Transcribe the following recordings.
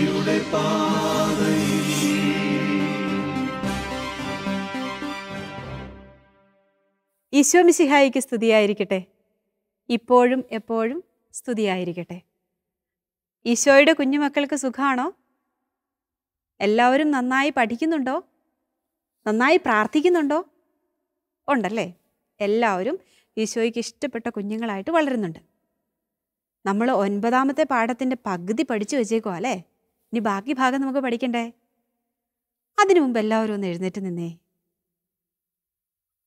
കൃപയുടെ പാതയിൽ ഈശോമിശിഹായിക്ക് സ്തുതിയായിരിക്കട്ടെ ഇപ്പോഴും എപ്പോഴും സ്തുതിയായിരിക്കട്ടെ ഈശോയുടെ കുഞ്ഞുമക്കൾക്ക് സുഖമാണോ എല്ലാവരും നന്നായി പഠിക്കുന്നുണ്ടോ നന്നായി പ്രാർത്ഥിക്കുന്നുണ്ടോ ഉണ്ടല്ലേ എല്ലാവരും ഈശോയ്ക്ക് ഇഷ്ടപ്പെട്ട കുഞ്ഞുങ്ങളായിട്ട് വളരുന്നുണ്ട് നമ്മൾ ഒൻപതാമത്തെ പാഠത്തിൻ്റെ പകുതി പഠിച്ചു വെച്ചേക്കോ അല്ലേ ഇനി ബാക്കി ഭാഗം നമുക്ക് പഠിക്കണ്ടേ അതിനു മുമ്പ് എല്ലാവരും ഒന്ന് എഴുന്നേറ്റ് നിന്നേ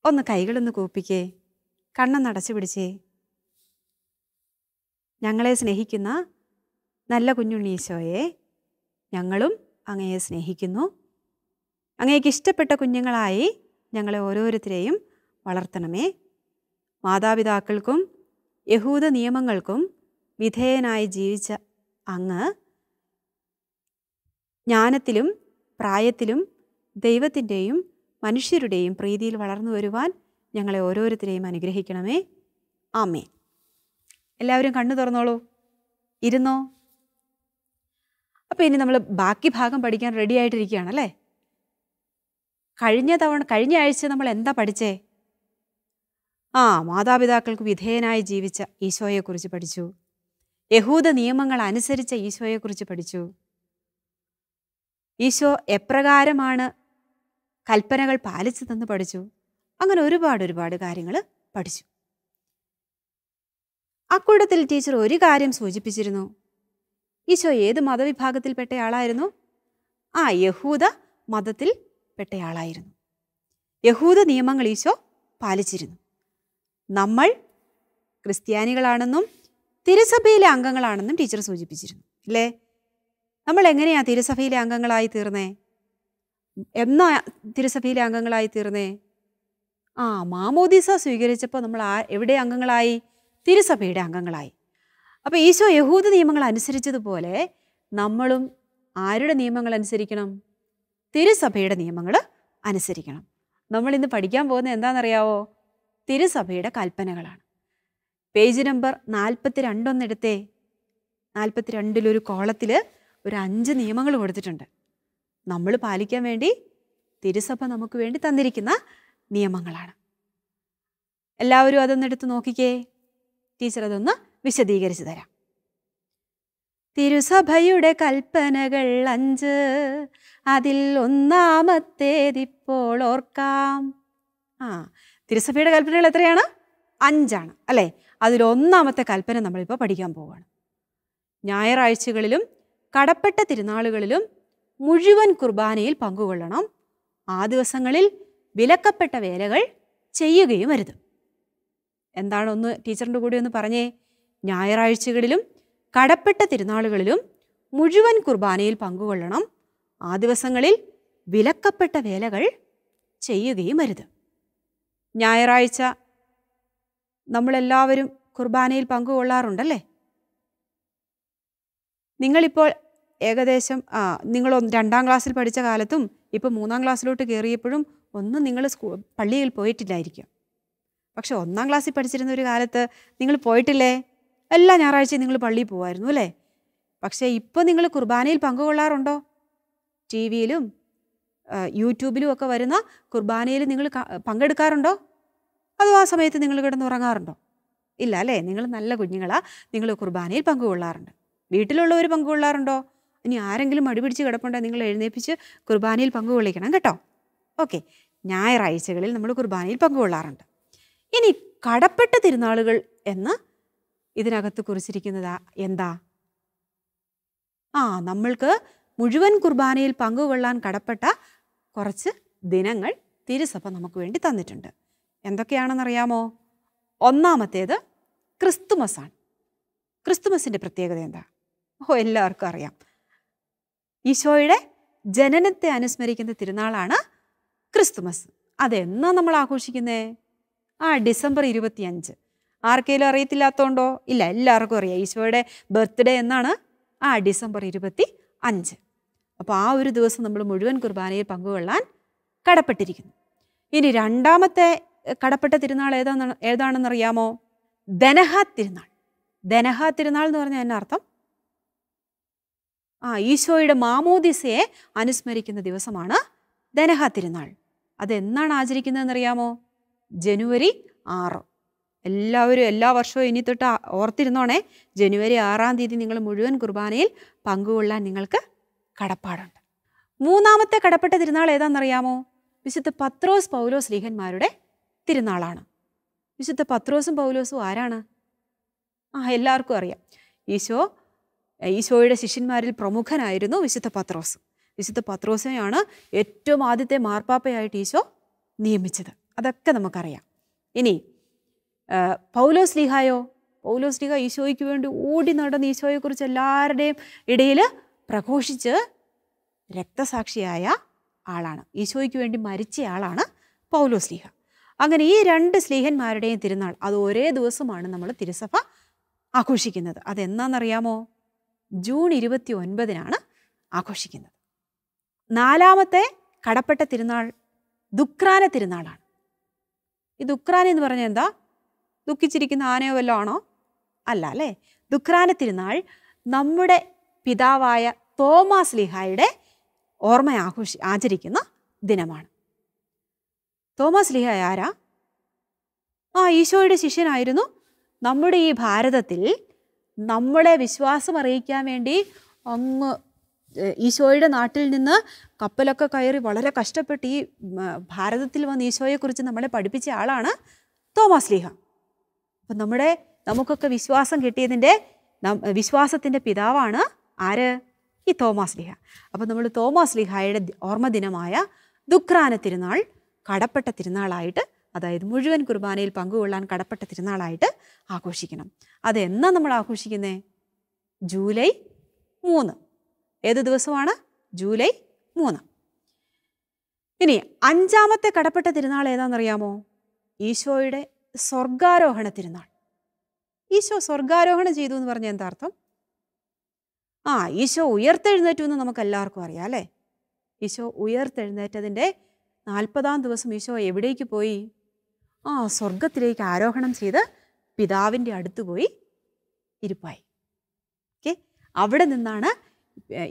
ഒന്ന് കൈകളൊന്ന് കൂപ്പിക്കേ അടച്ചു പിടിച്ചേ ഞങ്ങളെ സ്നേഹിക്കുന്ന നല്ല കുഞ്ഞുണ്ണീശോയെ ഞങ്ങളും അങ്ങയെ സ്നേഹിക്കുന്നു അങ്ങേക്ക് ഇഷ്ടപ്പെട്ട കുഞ്ഞുങ്ങളായി ഞങ്ങളെ ഓരോരുത്തരെയും വളർത്തണമേ മാതാപിതാക്കൾക്കും യഹൂദ നിയമങ്ങൾക്കും വിധേയനായി ജീവിച്ച അങ്ങ് ജ്ഞാനത്തിലും പ്രായത്തിലും ദൈവത്തിൻ്റെയും മനുഷ്യരുടെയും പ്രീതിയിൽ വളർന്നു വരുവാൻ ഞങ്ങളെ ഓരോരുത്തരെയും അനുഗ്രഹിക്കണമേ ആമേ എല്ലാവരും കണ്ണു തുറന്നോളൂ ഇരുന്നോ അപ്പോൾ ഇനി നമ്മൾ ബാക്കി ഭാഗം പഠിക്കാൻ റെഡി ആയിട്ടിരിക്കുകയാണ് അല്ലേ കഴിഞ്ഞ തവണ കഴിഞ്ഞ ആഴ്ച നമ്മൾ എന്താ പഠിച്ചേ ആ മാതാപിതാക്കൾക്ക് വിധേയനായി ജീവിച്ച ഈശോയെക്കുറിച്ച് പഠിച്ചു യഹൂദ നിയമങ്ങൾ അനുസരിച്ച ഈശോയെക്കുറിച്ച് പഠിച്ചു ഈശോ എപ്രകാരമാണ് കൽപ്പനകൾ പാലിച്ചു തന്ന് പഠിച്ചു അങ്ങനെ ഒരുപാട് ഒരുപാട് കാര്യങ്ങൾ പഠിച്ചു അക്കൂട്ടത്തിൽ ടീച്ചർ ഒരു കാര്യം സൂചിപ്പിച്ചിരുന്നു ഈശോ ഏത് മതവിഭാഗത്തിൽപ്പെട്ടയാളായിരുന്നു ആ യഹൂദ മതത്തിൽ പെട്ടയാളായിരുന്നു യഹൂദ നിയമങ്ങൾ ഈശോ പാലിച്ചിരുന്നു നമ്മൾ ക്രിസ്ത്യാനികളാണെന്നും തിരുസഭയിലെ അംഗങ്ങളാണെന്നും ടീച്ചർ സൂചിപ്പിച്ചിരുന്നു അല്ലേ നമ്മൾ എങ്ങനെയാ തിരുസഭയിലെ അംഗങ്ങളായി തീർന്നേ എന്നാ തിരുസഭയിലെ അംഗങ്ങളായി തീർന്നേ ആ മാമോദിസ സ്വീകരിച്ചപ്പോൾ നമ്മൾ ആ എവിടെ അംഗങ്ങളായി തിരുസഭയുടെ അംഗങ്ങളായി അപ്പോൾ ഈശോ യഹൂദ നിയമങ്ങൾ അനുസരിച്ചതുപോലെ നമ്മളും ആരുടെ നിയമങ്ങൾ അനുസരിക്കണം തിരുസഭയുടെ നിയമങ്ങൾ അനുസരിക്കണം നമ്മൾ ഇന്ന് പഠിക്കാൻ പോകുന്നത് എന്താണെന്നറിയാവോ തിരുസഭയുടെ കൽപ്പനകളാണ് പേജ് നമ്പർ നാൽപ്പത്തി രണ്ടൊന്നെടുത്തേ നാൽപ്പത്തി രണ്ടിലൊരു കോളത്തിൽ ഒരു അഞ്ച് നിയമങ്ങൾ കൊടുത്തിട്ടുണ്ട് നമ്മൾ പാലിക്കാൻ വേണ്ടി തിരുസഭ നമുക്ക് വേണ്ടി തന്നിരിക്കുന്ന നിയമങ്ങളാണ് എല്ലാവരും അതൊന്നെടുത്ത് നോക്കിക്കേ ടീച്ചർ അതൊന്ന് വിശദീകരിച്ചു തരാം തിരുസഭയുടെ കൽപ്പനകൾ അഞ്ച് അതിൽ ഒന്നാമത്തേതിപ്പോൾ ഓർക്കാം ആ തിരുസഭയുടെ കൽപ്പനകൾ എത്രയാണ് അഞ്ചാണ് അല്ലേ അതിൽ ഒന്നാമത്തെ കൽപ്പന നമ്മളിപ്പോൾ പഠിക്കാൻ പോവുകയാണ് ഞായറാഴ്ചകളിലും കടപ്പെട്ട തിരുനാളുകളിലും മുഴുവൻ കുർബാനയിൽ പങ്കുകൊള്ളണം ആ ദിവസങ്ങളിൽ വിലക്കപ്പെട്ട വേലകൾ ചെയ്യുകയും അരുത് എന്താണൊന്ന് ടീച്ചറിൻ്റെ കൂടെ ഒന്ന് പറഞ്ഞേ ഞായറാഴ്ചകളിലും കടപ്പെട്ട തിരുനാളുകളിലും മുഴുവൻ കുർബാനയിൽ പങ്കുകൊള്ളണം ആ ദിവസങ്ങളിൽ വിലക്കപ്പെട്ട വേലകൾ ചെയ്യുകയും അരുത് ഞായറാഴ്ച നമ്മളെല്ലാവരും കുർബാനയിൽ പങ്കുകൊള്ളാറുണ്ടല്ലേ നിങ്ങളിപ്പോൾ ഏകദേശം ആ നിങ്ങൾ രണ്ടാം ക്ലാസ്സിൽ പഠിച്ച കാലത്തും ഇപ്പോൾ മൂന്നാം ക്ലാസ്സിലോട്ട് കയറിയപ്പോഴും ഒന്നും നിങ്ങൾ സ്കൂ പള്ളിയിൽ പോയിട്ടില്ലായിരിക്കും പക്ഷെ ഒന്നാം ക്ലാസ്സിൽ പഠിച്ചിരുന്ന ഒരു കാലത്ത് നിങ്ങൾ പോയിട്ടില്ലേ എല്ലാ ഞായറാഴ്ചയും നിങ്ങൾ പള്ളിയിൽ പോകുമായിരുന്നു അല്ലേ പക്ഷേ ഇപ്പോൾ നിങ്ങൾ കുർബാനയിൽ പങ്കുകൊള്ളാറുണ്ടോ ടി വിയിലും യൂട്യൂബിലും ഒക്കെ വരുന്ന കുർബാനയിൽ നിങ്ങൾ പങ്കെടുക്കാറുണ്ടോ അതോ ആ സമയത്ത് നിങ്ങൾ കിടന്ന് ഉറങ്ങാറുണ്ടോ ഇല്ല അല്ലേ നിങ്ങൾ നല്ല കുഞ്ഞുങ്ങളാണ് നിങ്ങൾ കുർബാനയിൽ പങ്കുകൊള്ളാറുണ്ട് വീട്ടിലുള്ളവർ പങ്കുകൊള്ളാറുണ്ടോ ഇനി ആരെങ്കിലും അടിപിടിച്ച് കിടപ്പുണ്ടെങ്കിൽ നിങ്ങൾ എഴുന്നേപ്പിച്ച് കുർബാനയിൽ പങ്കുകൊള്ളിക്കണം കേട്ടോ ഓക്കെ ഞായറാഴ്ചകളിൽ നമ്മൾ കുർബാനയിൽ പങ്കുകൊള്ളാറുണ്ട് ഇനി കടപ്പെട്ട തിരുനാളുകൾ എന്ന് ഇതിനകത്ത് കുറിച്ചിരിക്കുന്നത് എന്താ ആ നമ്മൾക്ക് മുഴുവൻ കുർബാനയിൽ പങ്കുകൊള്ളാൻ കടപ്പെട്ട കുറച്ച് ദിനങ്ങൾ തിരുസഭ നമുക്ക് വേണ്ടി തന്നിട്ടുണ്ട് എന്തൊക്കെയാണെന്നറിയാമോ ഒന്നാമത്തേത് ക്രിസ്തുമസാണ് ക്രിസ്തുമസിൻ്റെ പ്രത്യേകത എന്താ ഓ എല്ലാവർക്കും അറിയാം ഈശോയുടെ ജനനത്തെ അനുസ്മരിക്കുന്ന തിരുനാളാണ് ക്രിസ്തുമസ് അതെന്നാ നമ്മൾ ആഘോഷിക്കുന്നേ ആ ഡിസംബർ ഇരുപത്തിയഞ്ച് ആർക്കെങ്കിലും അറിയത്തില്ലാത്തതുകൊണ്ടോ ഇല്ല എല്ലാവർക്കും അറിയാം ഈശോയുടെ ബർത്ത്ഡേ എന്നാണ് ആ ഡിസംബർ ഇരുപത്തി അഞ്ച് അപ്പോൾ ആ ഒരു ദിവസം നമ്മൾ മുഴുവൻ കുർബാനയിൽ പങ്കുകൊള്ളാൻ കടപ്പെട്ടിരിക്കുന്നു ഇനി രണ്ടാമത്തെ കടപ്പെട്ട തിരുനാൾ ഏതാണെന്ന് ഏതാണെന്നറിയാമോ ധനഹ തിരുനാൾ ധനഹ തിരുനാൾ എന്ന് പറഞ്ഞാൽ എന്നർത്ഥം ആ ഈശോയുടെ മാമോദിസയെ അനുസ്മരിക്കുന്ന ദിവസമാണ് ധനഹ തിരുനാൾ അതെന്നാണ് ആചരിക്കുന്നതെന്നറിയാമോ ജനുവരി ആറ് എല്ലാവരും എല്ലാ വർഷവും ഇനി തൊട്ട് ഓർത്തിരുന്നോണേ ജനുവരി ആറാം തീയതി നിങ്ങൾ മുഴുവൻ കുർബാനയിൽ പങ്കുകൊള്ളാൻ നിങ്ങൾക്ക് കടപ്പാടുണ്ട് മൂന്നാമത്തെ കടപ്പെട്ട തിരുനാൾ ഏതാണെന്നറിയാമോ വിശുദ്ധ പത്രോസ് പൗലോസ് ലീഹന്മാരുടെ തിരുനാളാണ് വിശുദ്ധ പത്രോസും പൗലോസും ആരാണ് ആ എല്ലാവർക്കും അറിയാം ഈശോ ഈശോയുടെ ശിഷ്യന്മാരിൽ പ്രമുഖനായിരുന്നു വിശുദ്ധ പത്രോസ് വിശുദ്ധ പത്രോസിനെയാണ് ഏറ്റവും ആദ്യത്തെ മാർപ്പാപ്പയായിട്ട് ഈശോ നിയമിച്ചത് അതൊക്കെ നമുക്കറിയാം ഇനി പൗലോസ് ലീഹായോ പൗലോസ് ലീഹ ഈശോയ്ക്ക് വേണ്ടി ഓടി നടന്ന് ഈശോയെക്കുറിച്ച് എല്ലാവരുടെയും ഇടയിൽ പ്രഘോഷിച്ച് രക്തസാക്ഷിയായ ആളാണ് ഈശോയ്ക്ക് വേണ്ടി മരിച്ച ആളാണ് പൗലോസ് ലീഹ അങ്ങനെ ഈ രണ്ട് സ്ലീഹന്മാരുടെയും തിരുനാൾ അത് ഒരേ ദിവസമാണ് നമ്മൾ തിരുസഭ ആഘോഷിക്കുന്നത് അതെന്നാണെന്നറിയാമോ ജൂൺ ഇരുപത്തി ഒൻപതിനാണ് ആഘോഷിക്കുന്നത് നാലാമത്തെ കടപ്പെട്ട തിരുനാൾ ദുക്രാന തിരുനാളാണ് ഈ ദുക്രാന എന്ന് പറഞ്ഞാൽ എന്താ ദുഃഖിച്ചിരിക്കുന്ന ആനയോ വല്ലോ ആണോ അല്ല അല്ലേ ദുക്രാന തിരുനാൾ നമ്മുടെ പിതാവായ തോമാസ് ലിഹായുടെ ഓർമ്മ ആഘോഷി ആചരിക്കുന്ന ദിനമാണ് തോമസ് ലിഹായ ആരാ ആ ഈശോയുടെ ശിഷ്യനായിരുന്നു നമ്മുടെ ഈ ഭാരതത്തിൽ നമ്മളെ വിശ്വാസം അറിയിക്കാൻ വേണ്ടി അങ്ങ് ഈശോയുടെ നാട്ടിൽ നിന്ന് കപ്പലൊക്കെ കയറി വളരെ കഷ്ടപ്പെട്ട് ഈ ഭാരതത്തിൽ വന്ന് ഈശോയെക്കുറിച്ച് നമ്മളെ പഠിപ്പിച്ച ആളാണ് തോമസ് ലീഹ അപ്പം നമ്മുടെ നമുക്കൊക്കെ വിശ്വാസം കിട്ടിയതിൻ്റെ വിശ്വാസത്തിൻ്റെ പിതാവാണ് ആര് ഈ തോമസ് ലീഹ അപ്പോൾ നമ്മൾ തോമസ് ലീഹായുടെ ഓർമ്മ ദിനമായ തിരുനാൾ കടപ്പെട്ട തിരുനാളായിട്ട് അതായത് മുഴുവൻ കുർബാനയിൽ പങ്കുകൊള്ളാൻ കടപ്പെട്ട തിരുനാളായിട്ട് ആഘോഷിക്കണം അതെന്നാ നമ്മൾ ആഘോഷിക്കുന്നത് ജൂലൈ മൂന്ന് ഏത് ദിവസമാണ് ജൂലൈ മൂന്ന് ഇനി അഞ്ചാമത്തെ കടപ്പെട്ട തിരുനാൾ ഏതാണെന്നറിയാമോ ഈശോയുടെ സ്വർഗാരോഹണ തിരുനാൾ ഈശോ സ്വർഗാരോഹണം ചെയ്തു എന്ന് പറഞ്ഞ എന്താ അർത്ഥം ആ ഈശോ ഉയർത്തെഴുന്നേറ്റു എന്ന് നമുക്ക് എല്ലാവർക്കും അറിയാം അല്ലേ ഈശോ ഉയർത്തെഴുന്നേറ്റതിൻ്റെ നാൽപ്പതാം ദിവസം ഈശോ എവിടേക്ക് പോയി ആ സ്വർഗത്തിലേക്ക് ആരോഹണം ചെയ്ത് പിതാവിൻ്റെ അടുത്ത് പോയി ഇരിപ്പായി ഓക്കെ അവിടെ നിന്നാണ്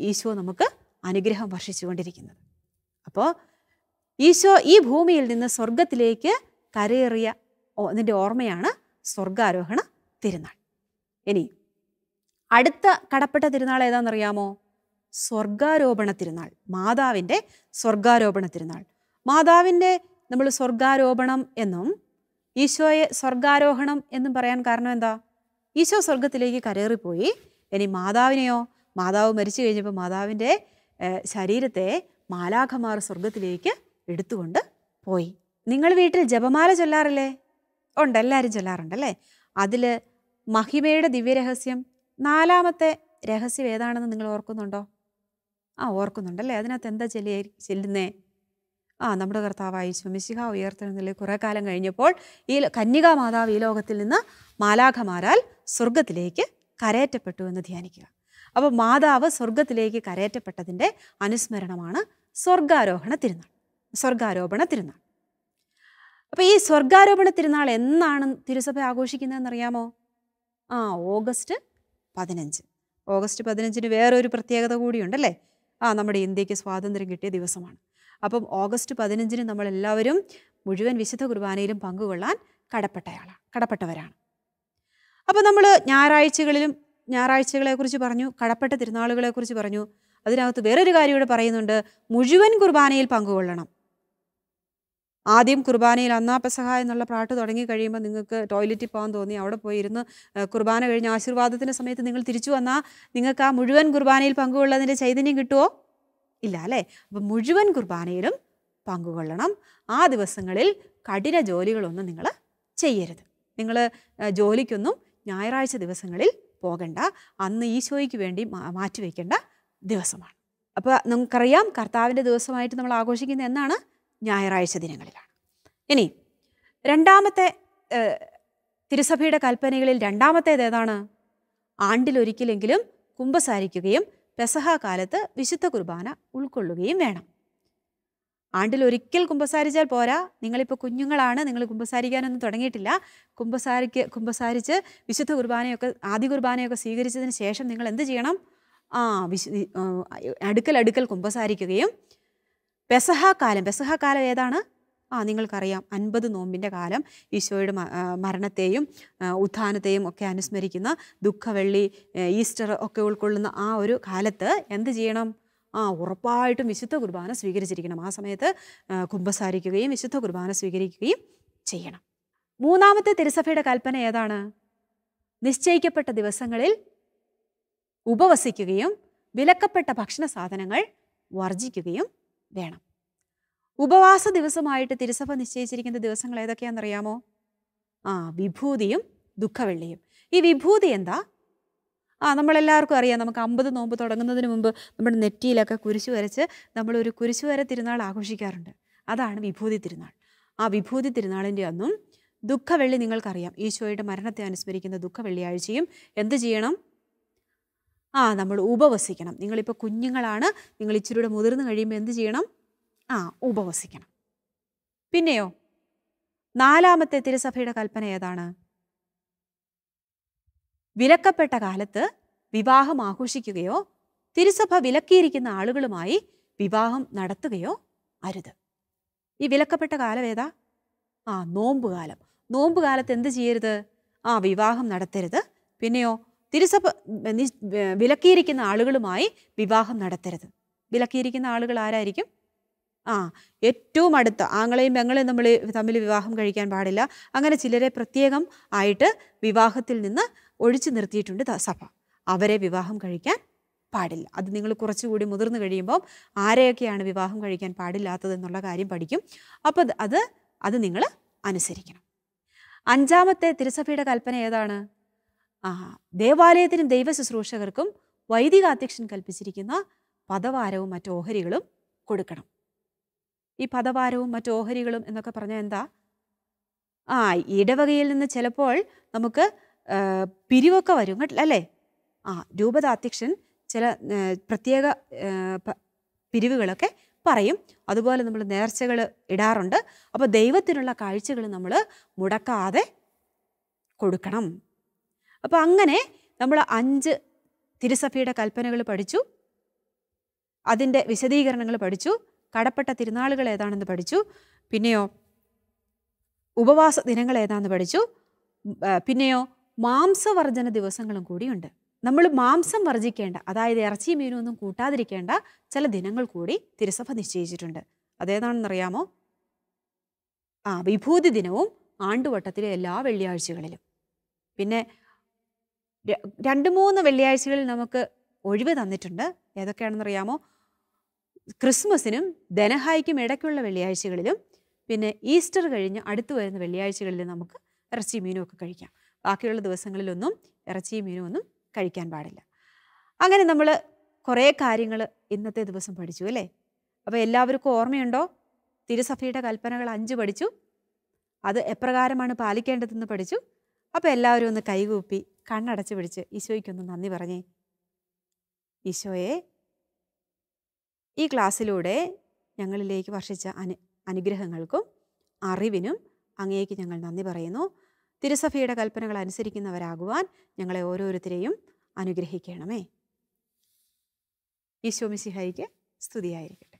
ഈശോ നമുക്ക് അനുഗ്രഹം വർഷിച്ചുകൊണ്ടിരിക്കുന്നത് അപ്പോൾ ഈശോ ഈ ഭൂമിയിൽ നിന്ന് സ്വർഗത്തിലേക്ക് കരയേറിയ അതിൻ്റെ ഓർമ്മയാണ് സ്വർഗാരോഹണ തിരുനാൾ ഇനി അടുത്ത കടപ്പെട്ട തിരുനാൾ ഏതാണെന്നറിയാമോ സ്വർഗാരോപണ തിരുനാൾ മാതാവിൻ്റെ സ്വർഗാരോപണ തിരുനാൾ മാതാവിൻ്റെ നമ്മൾ സ്വർഗാരോപണം എന്നും ഈശോയെ സ്വർഗാരോഹണം എന്നും പറയാൻ കാരണം എന്താ ഈശോ സ്വർഗത്തിലേക്ക് കരേറിപ്പോയി ഇനി മാതാവിനെയോ മാതാവ് മരിച്ചു കഴിഞ്ഞപ്പോൾ മാതാവിൻ്റെ ശരീരത്തെ മാലാഖമാർ സ്വർഗത്തിലേക്ക് എടുത്തുകൊണ്ട് പോയി നിങ്ങൾ വീട്ടിൽ ജപമാല ചൊല്ലാറില്ലേ ഉണ്ട് എല്ലാവരും ചൊല്ലാറുണ്ടല്ലേ അതിൽ മഹിമയുടെ ദിവ്യരഹസ്യം നാലാമത്തെ രഹസ്യം ഏതാണെന്ന് നിങ്ങൾ ഓർക്കുന്നുണ്ടോ ആ ഓർക്കുന്നുണ്ടല്ലേ അതിനകത്ത് എന്താ ചെല്ലിയ ചെല്ലുന്നേ ആ നമ്മുടെ കർത്താവായി മിശിഹ ഉയർത്തെഴുന്നള്ളി കുറേ കാലം കഴിഞ്ഞപ്പോൾ ഈ കന്യക മാതാവ് ഈ ലോകത്തിൽ നിന്ന് മാലാഖമാരാൽ സ്വർഗത്തിലേക്ക് കരയറ്റപ്പെട്ടു എന്ന് ധ്യാനിക്കുക അപ്പോൾ മാതാവ് സ്വർഗത്തിലേക്ക് കരയറ്റപ്പെട്ടതിൻ്റെ അനുസ്മരണമാണ് സ്വർഗാരോഹണ തിരുനാൾ സ്വർഗാരോപണ തിരുനാൾ അപ്പോൾ ഈ സ്വർഗാരോപണ തിരുനാൾ എന്നാണ് തിരുസഭ ആഘോഷിക്കുന്നതെന്നറിയാമോ ആ ഓഗസ്റ്റ് പതിനഞ്ച് ഓഗസ്റ്റ് പതിനഞ്ചിന് വേറൊരു പ്രത്യേകത കൂടിയുണ്ടല്ലേ ആ നമ്മുടെ ഇന്ത്യക്ക് സ്വാതന്ത്ര്യം കിട്ടിയ ദിവസമാണ് അപ്പം ഓഗസ്റ്റ് പതിനഞ്ചിന് നമ്മളെല്ലാവരും മുഴുവൻ വിശുദ്ധ കുർബാനയിലും പങ്കുകൊള്ളാൻ കടപ്പെട്ടയാളാണ് കടപ്പെട്ടവരാണ് അപ്പോൾ നമ്മൾ ഞായറാഴ്ചകളിലും ഞായറാഴ്ചകളെക്കുറിച്ച് പറഞ്ഞു കടപ്പെട്ട തിരുനാളുകളെക്കുറിച്ച് പറഞ്ഞു അതിനകത്ത് വേറൊരു കാര്യം ഇവിടെ പറയുന്നുണ്ട് മുഴുവൻ കുർബാനയിൽ പങ്കുകൊള്ളണം ആദ്യം കുർബാനയിൽ അന്നാപ്പസഹ എന്നുള്ള പാട്ട് തുടങ്ങി കഴിയുമ്പോൾ നിങ്ങൾക്ക് ടോയ്ലറ്റിൽ പോകാൻ തോന്നി അവിടെ പോയിരുന്ന് കുർബാന കഴിഞ്ഞ ആശീർവാദത്തിൻ്റെ സമയത്ത് നിങ്ങൾ തിരിച്ചു വന്നാൽ നിങ്ങൾക്ക് ആ മുഴുവൻ കുർബാനയിൽ പങ്കുകൊള്ളതിൻ്റെ ചൈതന്യം കിട്ടുമോ ഇല്ല അല്ലേ അപ്പം മുഴുവൻ കുർബാനയിലും പങ്കുകൊള്ളണം ആ ദിവസങ്ങളിൽ കഠിന ജോലികളൊന്നും നിങ്ങൾ ചെയ്യരുത് നിങ്ങൾ ജോലിക്കൊന്നും ഞായറാഴ്ച ദിവസങ്ങളിൽ പോകണ്ട അന്ന് ഈശോയ്ക്ക് വേണ്ടി മാറ്റിവെക്കേണ്ട ദിവസമാണ് അപ്പോൾ നമുക്കറിയാം കർത്താവിൻ്റെ ദിവസമായിട്ട് നമ്മൾ ആഘോഷിക്കുന്ന എന്നാണ് ഞായറാഴ്ച ദിനങ്ങളിലാണ് ഇനി രണ്ടാമത്തെ തിരുസഭയുടെ കൽപ്പനകളിൽ രണ്ടാമത്തേത് ഏതാണ് ആണ്ടിലൊരിക്കലെങ്കിലും കുമ്പസാരിക്കുകയും പെസഹ കാലത്ത് വിശുദ്ധ കുർബാന ഉൾക്കൊള്ളുകയും വേണം ആണ്ടിൽ ഒരിക്കൽ കുമ്പസാരിച്ചാൽ പോരാ നിങ്ങളിപ്പോൾ കുഞ്ഞുങ്ങളാണ് നിങ്ങൾ കുമ്പസാരിക്കാനൊന്നും തുടങ്ങിയിട്ടില്ല കുമ്പസാരിക്ക് കുമ്പസാരിച്ച് വിശുദ്ധ കുർബാനയൊക്കെ ആദ്യ കുർബാനയൊക്കെ സ്വീകരിച്ചതിന് ശേഷം നിങ്ങൾ എന്ത് ചെയ്യണം ആ വിശു അടുക്കൽ അടുക്കൽ കുമ്പസാരിക്കുകയും പെസഹ കാലം പെസഹ കാലം ഏതാണ് ആ നിങ്ങൾക്കറിയാം അൻപത് നോമ്പിൻ്റെ കാലം ഈശോയുടെ മരണത്തെയും ഉത്ഥാനത്തെയും ഒക്കെ അനുസ്മരിക്കുന്ന ദുഃഖവെള്ളി ഈസ്റ്റർ ഒക്കെ ഉൾക്കൊള്ളുന്ന ആ ഒരു കാലത്ത് എന്ത് ചെയ്യണം ആ ഉറപ്പായിട്ടും വിശുദ്ധ കുർബാന സ്വീകരിച്ചിരിക്കണം ആ സമയത്ത് കുംഭസാരിക്കുകയും വിശുദ്ധ കുർബാന സ്വീകരിക്കുകയും ചെയ്യണം മൂന്നാമത്തെ തിരുസഭയുടെ കൽപ്പന ഏതാണ് നിശ്ചയിക്കപ്പെട്ട ദിവസങ്ങളിൽ ഉപവസിക്കുകയും വിലക്കപ്പെട്ട ഭക്ഷണ സാധനങ്ങൾ വർജിക്കുകയും വേണം ഉപവാസ ദിവസമായിട്ട് തിരുസഭ നിശ്ചയിച്ചിരിക്കുന്ന ദിവസങ്ങൾ ഏതൊക്കെയാണെന്നറിയാമോ ആ വിഭൂതിയും ദുഃഖവെള്ളിയും ഈ വിഭൂതി എന്താ ആ നമ്മളെല്ലാവർക്കും അറിയാം നമുക്ക് അമ്പത് നോമ്പ് തുടങ്ങുന്നതിന് മുമ്പ് നമ്മുടെ നെറ്റിയിലൊക്കെ കുരിശു വരച്ച് നമ്മളൊരു കുരിശു വര തിരുനാൾ ആഘോഷിക്കാറുണ്ട് അതാണ് വിഭൂതി തിരുനാൾ ആ വിഭൂതി തിരുനാളിൻ്റെ അന്നും ദുഃഖവെള്ളി നിങ്ങൾക്കറിയാം ഈശോയുടെ മരണത്തെ അനുസ്മരിക്കുന്ന വെള്ളിയാഴ്ചയും എന്ത് ചെയ്യണം ആ നമ്മൾ ഉപവസിക്കണം നിങ്ങളിപ്പോൾ കുഞ്ഞുങ്ങളാണ് നിങ്ങൾ ഇച്ചിരിയുടെ മുതിർന്നു കഴിയുമ്പോൾ എന്ത് ചെയ്യണം ആ ഉപവസിക്കണം പിന്നെയോ നാലാമത്തെ തിരുസഭയുടെ കൽപ്പന ഏതാണ് വിലക്കപ്പെട്ട കാലത്ത് വിവാഹം ആഘോഷിക്കുകയോ തിരുസഭ വിലക്കിയിരിക്കുന്ന ആളുകളുമായി വിവാഹം നടത്തുകയോ അരുത് ഈ വിലക്കപ്പെട്ട കാലം ഏതാ ആ നോമ്പ് കാലം നോമ്പ് എന്ത് ചെയ്യരുത് ആ വിവാഹം നടത്തരുത് പിന്നെയോ തിരുസഭ വിലക്കിയിരിക്കുന്ന ആളുകളുമായി വിവാഹം നടത്തരുത് വിലക്കിയിരിക്കുന്ന ആളുകൾ ആരായിരിക്കും ആ ഏറ്റവും അടുത്ത ആങ്ങളെയും പെങ്ങളെയും നമ്മൾ തമ്മിൽ വിവാഹം കഴിക്കാൻ പാടില്ല അങ്ങനെ ചിലരെ പ്രത്യേകം ആയിട്ട് വിവാഹത്തിൽ നിന്ന് ഒഴിച്ചു നിർത്തിയിട്ടുണ്ട് സഭ അവരെ വിവാഹം കഴിക്കാൻ പാടില്ല അത് നിങ്ങൾ കുറച്ചുകൂടി മുതിർന്നു കഴിയുമ്പോൾ ആരെയൊക്കെയാണ് വിവാഹം കഴിക്കാൻ പാടില്ലാത്തതെന്നുള്ള കാര്യം പഠിക്കും അപ്പോൾ അത് അത് നിങ്ങൾ അനുസരിക്കണം അഞ്ചാമത്തെ തിരുസഭയുടെ കൽപ്പന ഏതാണ് ആ ദേവാലയത്തിനും ദൈവ ശുശ്രൂഷകർക്കും വൈദികാധ്യക്ഷൻ കൽപ്പിച്ചിരിക്കുന്ന പദവാരവും മറ്റു ഓഹരികളും കൊടുക്കണം ഈ പദവാരവും മറ്റു ഓഹരികളും എന്നൊക്കെ പറഞ്ഞാൽ എന്താ ആ ഇടവകയിൽ നിന്ന് ചിലപ്പോൾ നമുക്ക് പിരിവൊക്കെ വരും അല്ലേ ആ രൂപതാധ്യക്ഷൻ ചില പ്രത്യേക പിരിവുകളൊക്കെ പറയും അതുപോലെ നമ്മൾ നേർച്ചകൾ ഇടാറുണ്ട് അപ്പോൾ ദൈവത്തിനുള്ള കാഴ്ചകൾ നമ്മൾ മുടക്കാതെ കൊടുക്കണം അപ്പോൾ അങ്ങനെ നമ്മൾ അഞ്ച് തിരുസഭയുടെ കൽപ്പനകൾ പഠിച്ചു അതിൻ്റെ വിശദീകരണങ്ങൾ പഠിച്ചു കടപ്പെട്ട തിരുനാളുകൾ ഏതാണെന്ന് പഠിച്ചു പിന്നെയോ ഉപവാസ ദിനങ്ങൾ ഏതാണെന്ന് പഠിച്ചു പിന്നെയോ മാംസവർജന ദിവസങ്ങളും കൂടിയുണ്ട് നമ്മൾ മാംസം വർജിക്കേണ്ട അതായത് ഇറച്ചി മീനൊന്നും കൂട്ടാതിരിക്കേണ്ട ചില ദിനങ്ങൾ കൂടി തിരുസഭ നിശ്ചയിച്ചിട്ടുണ്ട് അതേതാണെന്നറിയാമോ ആ വിഭൂതി ദിനവും ആണ്ടുവട്ടത്തിലെ എല്ലാ വെള്ളിയാഴ്ചകളിലും പിന്നെ രണ്ട് മൂന്ന് വെള്ളിയാഴ്ചകളിൽ നമുക്ക് ഒഴിവ് തന്നിട്ടുണ്ട് ഏതൊക്കെയാണെന്നറിയാമോ ക്രിസ്മസിനും ധനഹായിക്കും ഇടയ്ക്കുള്ള വെള്ളിയാഴ്ചകളിലും പിന്നെ ഈസ്റ്റർ കഴിഞ്ഞ് അടുത്തു വരുന്ന വെള്ളിയാഴ്ചകളിൽ നമുക്ക് ഇറച്ചി മീനും ഒക്കെ കഴിക്കാം ബാക്കിയുള്ള ദിവസങ്ങളിലൊന്നും ഇറച്ചി മീനും ഒന്നും കഴിക്കാൻ പാടില്ല അങ്ങനെ നമ്മൾ കുറേ കാര്യങ്ങൾ ഇന്നത്തെ ദിവസം പഠിച്ചു അല്ലേ അപ്പോൾ എല്ലാവർക്കും ഓർമ്മയുണ്ടോ തിരുസഭയുടെ കൽപ്പനകൾ അഞ്ച് പഠിച്ചു അത് എപ്രകാരമാണ് പാലിക്കേണ്ടതെന്ന് പഠിച്ചു അപ്പോൾ എല്ലാവരും ഒന്ന് കൈകൂപ്പി കണ്ണടച്ച് പിടിച്ച് ഈശോയ്ക്കൊന്ന് നന്ദി പറഞ്ഞേ ഈശോയെ ഈ ക്ലാസ്സിലൂടെ ഞങ്ങളിലേക്ക് വർഷിച്ച അനു അനുഗ്രഹങ്ങൾക്കും അറിവിനും അങ്ങേക്ക് ഞങ്ങൾ നന്ദി പറയുന്നു തിരുസഭയുടെ കൽപ്പനകൾ അനുസരിക്കുന്നവരാകുവാൻ ഞങ്ങളെ ഓരോരുത്തരെയും അനുഗ്രഹിക്കണമേ ഈശോ സ്തുതിയായിരിക്കും